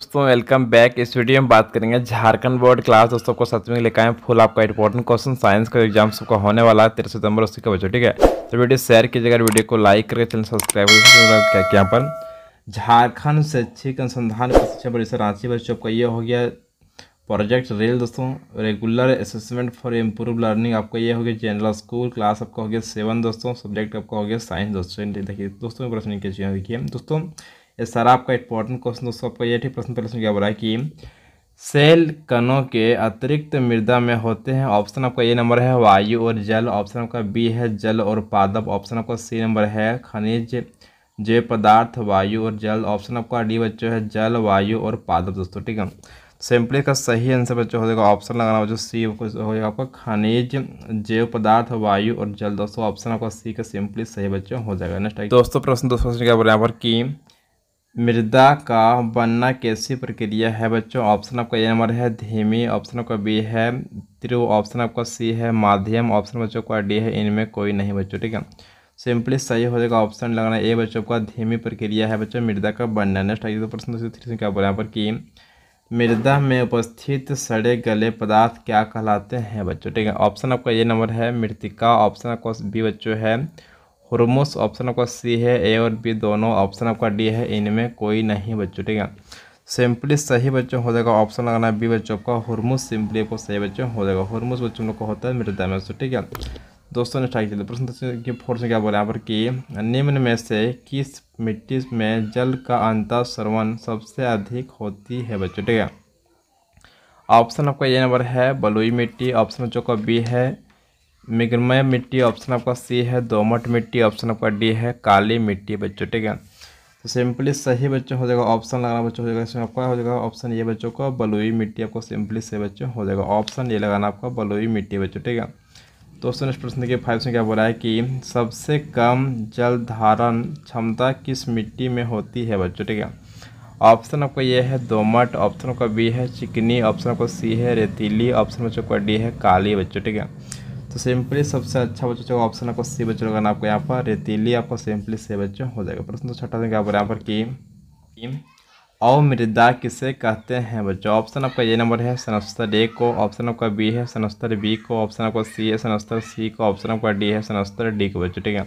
दोस्तों welcome back इस video में बात करेंगे झारखंड बोर्ड क्लास दोस्तों को सच में लेकर आए फुल आपका इंपॉर्टेंट क्वेश्चन साइंस का एग्जाम सबको होने वाला है तेरह सितंबर उसी का बच्चों ठीक है तो वीडियो शेयर कीजिएगा वीडियो को लाइक करके चैनल सब्सक्राइब कर यहाँ पर झारखंड शैक्षिक अनुसंधान शिक्षा परिषद रांची बच्चों का ये हो गया प्रोजेक्ट रेल दोस्तों regular assessment for improve learning आपका ये हो गया जनरल स्कूल क्लास आपका हो गया सेवन दोस्तों सब्जेक्ट आपका हो गया साइंस दोस्तों देखिए दोस्तों प्रश्न कीजिए दोस्तों ये सारा आपका इंपॉर्टेंट क्वेश्चन दोस्तों आपका ये ठीक प्रश्न पहले क्या बोला है कि सेल कणों के अतिरिक्त मृदा में होते हैं ऑप्शन आपका ए नंबर है वायु और जल ऑप्शन आपका बी है जल और पादप ऑप्शन आपका सी नंबर है खनिज जैव पदार्थ वायु और जल ऑप्शन आपका डी बच्चों है जल वायु और पादप दोस्तों ठीक है सिंपली तो का सही आंसर बच्चों हो जाएगा ऑप्शन लगाना बच्चों सी हो जाएगा आपका खनिज जैव पदार्थ वायु और जल दोस्तों ऑप्शन आपका सी का सिंपली सही बच्चों हो जाएगा नेक्स्ट दोस्तों प्रश्न दोस्तों क्या बोल रहे हैं यहाँ पर कि मृदा का बनना कैसी प्रक्रिया है बच्चों ऑप्शन आपका ए नंबर है धीमी ऑप्शन आपका बी है त्रु ऑप्शन आपका सी है माध्यम ऑप्शन बच्चों का डी है इनमें कोई नहीं बच्चों ठीक है सिंपली सही हो जाएगा ऑप्शन लगाना ए बच्चों का धीमी प्रक्रिया है बच्चों मृदा का बनना नेक्स्ट आइए तो प्रश्न थ्री क्या बोला यहाँ पर कि मृदा में उपस्थित सड़े गले पदार्थ क्या कहलाते हैं बच्चों ठीक है ऑप्शन आपका ये नंबर है मृतिका ऑप्शन आपका बी बच्चों है हुरमुस ऑप्शन आपका सी है ए और बी दोनों ऑप्शन आपका डी है इनमें कोई नहीं बच्चों ठीक है सिंपली सही बच्चों हो जाएगा ऑप्शन लगाना बी बच्चों का हुरमुस सिंपली आपको सही बच्चों हो जाएगा हुरमुस बच्चों लोग को होता है मृदा में ठीक है दोस्तों ने ठाक प्रश्न की फोर से क्या बोला यहाँ पर कि निम्न में से किस मिट्टी में जल का अंतर श्रवण सबसे अधिक होती है बच्चों ठीक है ऑप्शन आपका ये नंबर है बलुई मिट्टी ऑप्शन बच्चों का बी है मिगमय मिट्टी ऑप्शन आपका सी है दोमट मिट्टी ऑप्शन आपका डी है काली मिट्टी बच्चों ठीक है तो सिंपली सही बच्चों हो जाएगा ऑप्शन लगाना बच्चों हो जाएगा इसमें आपका हो जाएगा ऑप्शन ये बच्चों का बलुई मिट्टी आपको सिंपली सही बच्चों हो जाएगा ऑप्शन ये लगाना आपका बलुई मिट्टी बच्चों ठीक है दोस्तों इस प्रश्न के फाइव से क्या बोला है कि सबसे कम जल धारण क्षमता किस मिट्टी में होती है बच्चों ठीक है ऑप्शन आपका ये है दोमट ऑप्शन आपका बी है चिकनी ऑप्शन आपका सी है रेतीली ऑप्शन बच्चों का डी है काली बच्चों ठीक है तो सिंपली सबसे अच्छा बच्चों का ऑप्शन आपको सी बच्चों का आपको यहाँ पर रेतीली आपको सिंपली से बच्चों हो जाएगा प्रश्न तो छठा देंगे आप यहाँ पर की और मृदा किसे कहते हैं बच्चों ऑप्शन आपका ये नंबर है स्तर ए को ऑप्शन आपका बी है स्तर बी को ऑप्शन आपका सी है स्तर सी को ऑप्शन आपका डी है स्तर डी को बच्चों ठीक है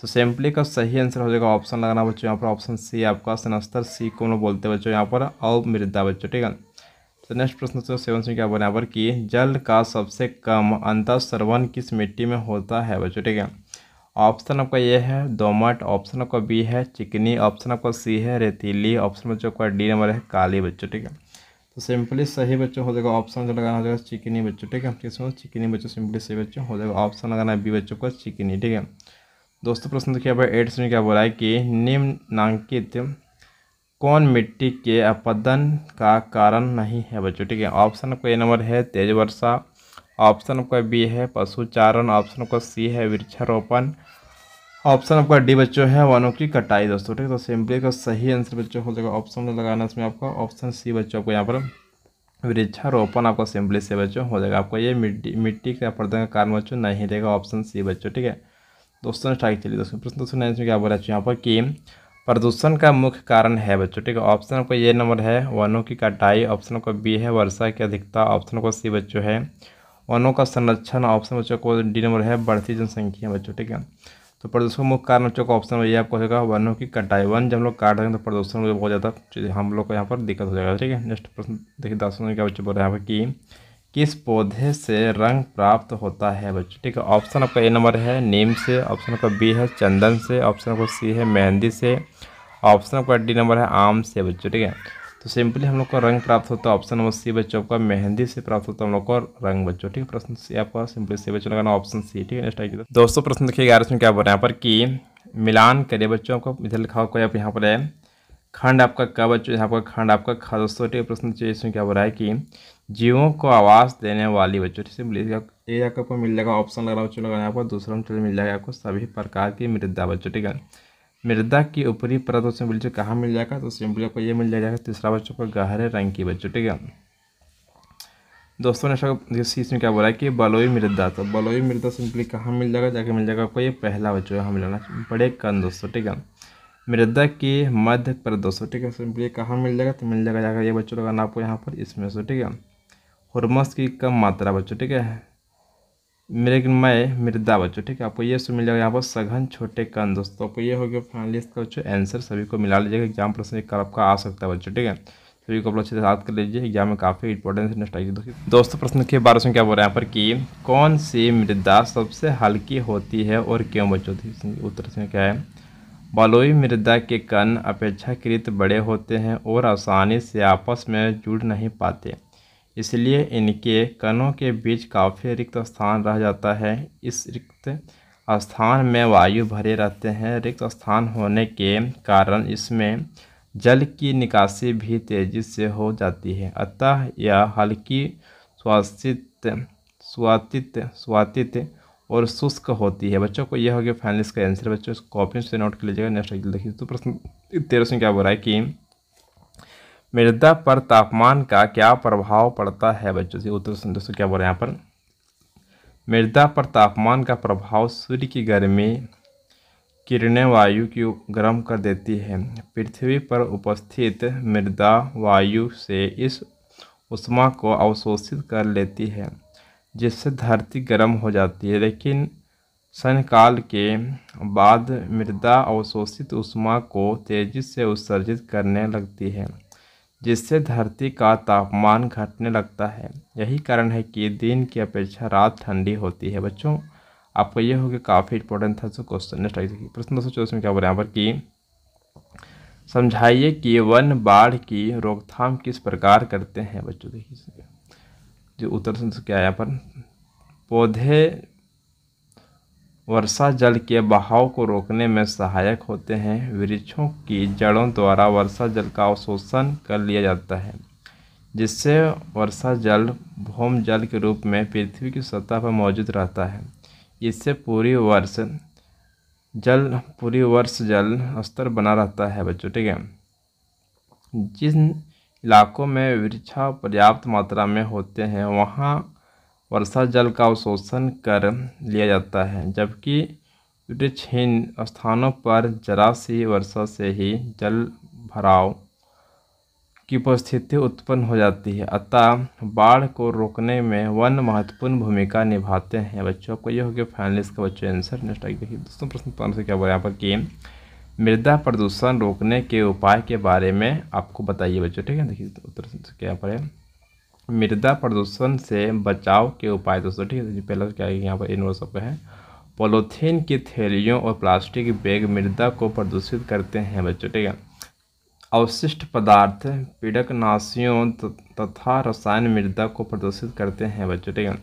तो सिंपली का सही आंसर हो जाएगा ऑप्शन लगाना बच्चों यहाँ पर ऑप्शन सी आपका स्तर सी को बोलते हैं बच्चों यहाँ पर और मृदा बच्चों ठीक है तो नेक्स्ट प्रश्न तो सेवन से क्या बराबर की जल का सबसे कम अंतर श्रवण किस मिट्टी में होता है बच्चों ठीक है ऑप्शन आपका ये है दोमट ऑप्शन आपका बी है चिकनी ऑप्शन आपका सी है रेतीली ऑप्शन बच्चों का डी नंबर है काली बच्चों ठीक है तो सिंपली सही बच्चों हो जाएगा ऑप्शन जो लगाना हो जाएगा चिकनी बच्चों ठीक है किसमें चिकनी बच्चों सिंपली सही बच्चों हो जाएगा ऑप्शन लगाना है बी बच्चों का चिकनी ठीक है दोस्तों प्रश्न देखिए क्या एट्स में क्या बोला है कि निम्नांकित कौन मिट्टी के अपदन का कारण नहीं है बच्चों ठीक है ऑप्शन आपका ए नंबर है तेज वर्षा ऑप्शन आपका बी है पशु चारण ऑप्शन आपका सी है वृक्षारोपण ऑप्शन आपका डी बच्चों है वनों की कटाई दोस्तों ठीक है तो सिंपली का सही आंसर बच्चों हो जाएगा ऑप्शन लगाना इसमें आपका ऑप्शन सी बच्चों आपको यहाँ पर वृक्षारोपण आपका सिंपली से बच्चों हो जाएगा आपको ये मिट्टी मिट्टी का अपर्दन का कारण बच्चों नहीं रहेगा ऑप्शन सी बच्चों ठीक है दोस्तों स्ट्राइक चलिए दोस्तों प्रश्न दोस्तों क्या बोला यहाँ पर कि प्रदूषण का मुख्य कारण है बच्चों ठीक है ऑप्शन आपका ये नंबर है वनों की कटाई ऑप्शन को बी है वर्षा की अधिकता ऑप्शन को सी बच्चों है वनों का संरक्षण ऑप्शन बच्चों को डी नंबर है बढ़ती जनसंख्या बच्चों ठीक है तो प्रदूषण का मुख्य कारण बच्चों का ऑप्शन ये आपको होगा वनों की कटाई वन जब हम लोग काट देंगे तो प्रदूषण बहुत ज़्यादा हम लोग को यहाँ पर दिक्कत हो जाएगा ठीक है नेक्स्ट प्रश्न देखिए दस क्या बच्चे बोल रहे हैं यहाँ पर कि किस पौधे से रंग प्राप्त होता है बच्चों ठीक है ऑप्शन आपका ए नंबर है नीम से ऑप्शन आपका बी है चंदन से ऑप्शन आपका सी है मेहंदी से ऑप्शन आपका डी नंबर है आम से बच्चों ठीक है तो सिंपली हम लोग को रंग प्राप्त होता है ऑप्शन नंबर सी बच्चों का मेहंदी से प्राप्त होता है हम लोग को रंग बच्चों ठीक है प्रश्न सी आपका सिंपली सी बच्चों लगाना ऑप्शन सी ठीक है नेक्स्ट आइए दोस्तों प्रश्न देखिए ग्यारह क्या बोल रहे हैं यहाँ पर कि मिलान करिए बच्चों को इधर लिखा हुआ कोई आप यहाँ पर है खंड आपका क्या बच्चों यहाँ पर खंड आपका ख दोस्तों प्रश्न चाहिए इसमें क्या बोला है कि जीवों को आवास देने वाली बच्चों सिंपली ये आपको मिल जाएगा ऑप्शन लगा बच्चों लग आपको दूसरा ऑप्शन मिल जाएगा आपको सभी प्रकार की मृदा बच्चों ठीक है मृदा की ऊपरी परत उसमें बोलिए कहाँ मिल जाएगा तो सिंपली आपको ये मिल जाएगा तीसरा बच्चों को गहरे रंग की बच्चों ठीक है दोस्तों ने इसमें क्या बोला है कि बलोई मृदा तो बलोई मृदा सिंपली कहाँ मिल जाएगा जाके मिल जाएगा आपको ये पहला बच्चों यहाँ मिल बड़े कन दोस्तों ठीक है मृदा के मध्य पर ठीक है सिंपली कहाँ मिल जाएगा तो मिल जाएगा जाकर ये बच्चों का आपको यहाँ पर इसमें से ठीक है हरमस की कम मात्रा बच्चों ठीक है मृगमय मृदा बच्चों ठीक है आपको ये सब मिल जाएगा यहाँ पर सघन छोटे कन दोस्तों आपको ये हो गया फाइनली इसका बच्चों आंसर सभी को मिला लीजिएगा एग्जाम प्रश्न एक आपका आ सकता है बच्चों ठीक है सभी को आप अच्छे से याद कर लीजिए एग्जाम में काफ़ी इंपॉर्टेंस नेक्स्ट नष्ट दोस्तों दोस्तों प्रश्न के बारे में क्या बोल रहे हैं यहाँ पर कि कौन सी मृदा सबसे हल्की होती है और क्यों बच्चों तो उत्तर से क्या है बलोई मृदा के कण अपेक्षाकृत बड़े होते हैं और आसानी से आपस में जुड़ नहीं पाते इसलिए इनके कणों के बीच काफ़ी रिक्त स्थान रह जाता है इस रिक्त स्थान में वायु भरे रहते हैं रिक्त स्थान होने के कारण इसमें जल की निकासी भी तेज़ी से हो जाती है अतः यह हल्की स्वास्तित स्वातित स्वातित और शुष्क होती है बच्चों को यह हो गया फाइनल इसका आंसर बच्चों इसको कॉपी से नोट कर लीजिएगा नेक्स्ट एग्जाम देखिए तो प्रश्न तेरह सौ क्या बोल रहा है कि मृदा पर तापमान का क्या प्रभाव पड़ता है बच्चों से उत्तर दोस्तों क्या बोल रहे हैं यहाँ पर मृदा पर तापमान का प्रभाव सूर्य की गर्मी किरणें वायु की गर्म कर देती है पृथ्वी पर उपस्थित मृदा वायु से इस उष्मा को अवशोषित कर लेती है जिससे धरती गर्म हो जाती है लेकिन सनकाल के बाद मृदा अवशोषित उष्मा को तेज़ी से उत्सर्जित करने लगती है जिससे धरती का तापमान घटने लगता है यही कारण है कि दिन की अपेक्षा रात ठंडी होती है बच्चों आपको यह कि काफ़ी इंपॉर्टेंट था सो क्वेश्चन नेक्स्ट आइए प्रश्न दो सौ चौबीस में क्या बोल यहाँ पर कि समझाइए कि वन बाढ़ की रोकथाम किस प्रकार करते हैं बच्चों देखिए जो उत्तर संस्कृत क्या है यहाँ पर पौधे वर्षा जल के बहाव को रोकने में सहायक होते हैं वृक्षों की जड़ों द्वारा वर्षा जल का अवशोषण कर लिया जाता है जिससे वर्षा जल भौम जल के रूप में पृथ्वी की सतह पर मौजूद रहता है इससे पूरी वर्ष जल पूरी वर्ष जल स्तर बना रहता है बच्चों ठीक है जिन इलाकों में वृक्षा पर्याप्त मात्रा में होते हैं वहाँ वर्षा जल का अवशोषण कर लिया जाता है जबकि वृक्षहीन स्थानों पर जरा सी वर्षा से ही जल भराव की परिस्थिति उत्पन्न हो जाती है अतः बाढ़ को रोकने में वन महत्वपूर्ण भूमिका निभाते हैं बच्चों आपको ये हो गया फाइनल इसका बच्चों आंसर नेक्स्ट आगे देखिए दोस्तों प्रश्न पाँच से क्या बोला यहाँ पर कि मृदा प्रदूषण रोकने के उपाय के बारे में आपको बताइए बच्चों ठीक है देखिए उत्तर क्या पर मृदा प्रदूषण से बचाव के उपाय दोस्तों ठीक है पहला तो क्या है यहाँ पर इन वर्षों का है पोलोथीन की थैलियों और प्लास्टिक बैग मृदा को प्रदूषित करते हैं बच्चों ठीक है अवशिष्ट पदार्थ पीड़कनाशियों तथा रसायन मृदा को प्रदूषित करते हैं बच्चों ठीक है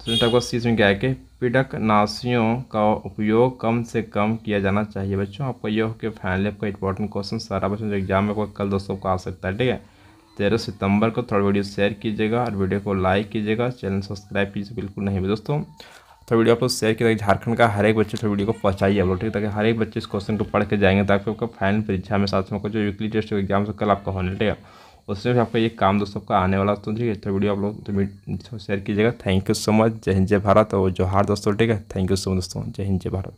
स्टूडेंट को सी में क्या है कि नाशियों का उपयोग कम से कम किया जाना चाहिए बच्चों आपका ये हो कि फाइनली आपका इंपॉर्टेंट क्वेश्चन सारा बच्चों एग्जाम में कोई कल दोस्तों को आ सकता है ठीक है तेरह सितंबर को थोड़ा वीडियो शेयर कीजिएगा और वीडियो को लाइक कीजिएगा चैनल सब्सक्राइब कीजिए बिल्कुल नहीं दोस्तों थोड़ी तो वीडियो आपको शेयर किया ताकि झारखंड का हर एक बच्चे थोड़ी वीडियो को पहुँचाइए आप लोग ठीक ताकि हर एक बच्चे इस क्वेश्चन को पढ़ के जाएंगे ताकि आपका फाइनल परीक्षा में साथ में जो वीकली टेस्ट एग्जाम से कल आपका होने ठीक है उसमें भी आपका ये काम दोस्तों आपका आने वाला दोस्तों ठीक है तो वीडियो आप लोग तो शेयर तो कीजिएगा थैंक यू सो मच जय हिंद जय भारत और जो हार दोस्तों ठीक है थैंक यू सो मच दोस्तों जय हिंद जय भारत